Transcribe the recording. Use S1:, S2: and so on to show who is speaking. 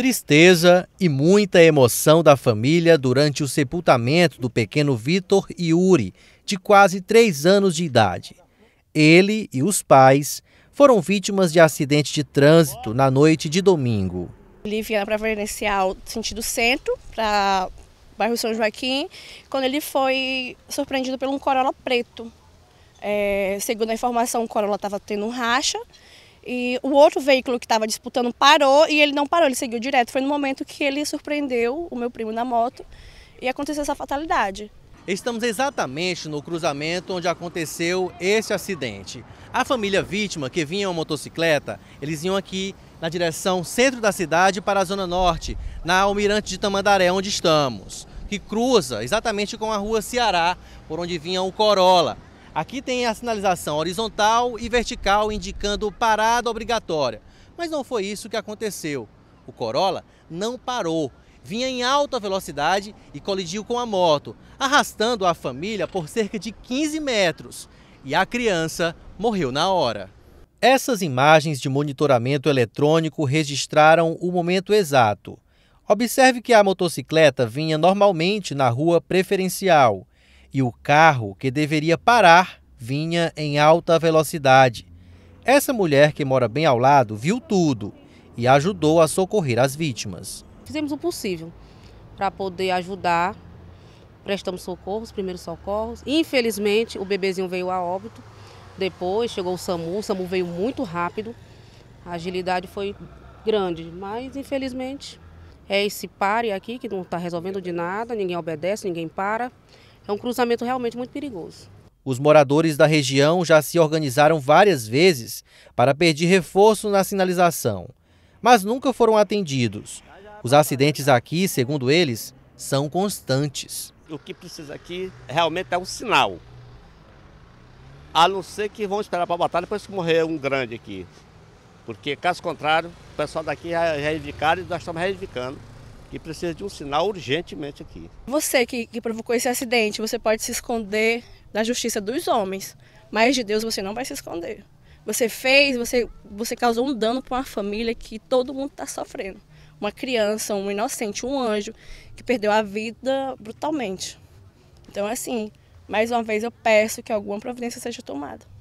S1: Tristeza e muita emoção da família durante o sepultamento do pequeno Vitor e Uri, de quase três anos de idade. Ele e os pais foram vítimas de acidente de trânsito na noite de domingo.
S2: Ele vinha para Verencial sentido centro, para bairro São Joaquim, quando ele foi surpreendido por um Corolla preto. É, segundo a informação, o Corolla estava tendo um racha e o outro veículo que estava disputando parou e ele não parou, ele seguiu direto. Foi no momento que ele surpreendeu o meu primo na moto e aconteceu essa fatalidade.
S1: Estamos exatamente no cruzamento onde aconteceu esse acidente. A família vítima, que vinha em uma motocicleta, eles iam aqui na direção centro da cidade para a zona norte, na Almirante de Tamandaré, onde estamos, que cruza exatamente com a rua Ceará, por onde vinha o Corolla, Aqui tem a sinalização horizontal e vertical indicando parada obrigatória. Mas não foi isso que aconteceu. O Corolla não parou, vinha em alta velocidade e colidiu com a moto, arrastando a família por cerca de 15 metros. E a criança morreu na hora. Essas imagens de monitoramento eletrônico registraram o momento exato. Observe que a motocicleta vinha normalmente na rua preferencial e o carro que deveria parar vinha em alta velocidade. Essa mulher que mora bem ao lado viu tudo e ajudou a socorrer
S3: as vítimas. Fizemos o possível para poder ajudar, prestamos socorros, primeiros socorros. Infelizmente, o bebezinho veio a óbito. Depois chegou o SAMU, o SAMU veio muito rápido. A agilidade foi grande, mas infelizmente é esse pare aqui que não está resolvendo de nada, ninguém obedece, ninguém para. É um cruzamento realmente muito perigoso.
S1: Os moradores da região já se organizaram várias vezes para pedir reforço na sinalização, mas nunca foram atendidos. Os acidentes aqui, segundo eles, são constantes. O
S4: que precisa aqui realmente é um sinal. A não ser que vão esperar para batalha depois que morrer um grande aqui. Porque, caso contrário, o pessoal daqui é reivindicado e nós estamos reivindicando e precisa de um sinal urgentemente aqui.
S2: Você que, que provocou esse acidente, você pode se esconder da justiça dos homens, mas de Deus você não vai se esconder. Você fez, você, você causou um dano para uma família que todo mundo está sofrendo. Uma criança, um inocente, um anjo que perdeu a vida brutalmente.
S3: Então, assim, mais uma vez eu peço que alguma providência seja tomada.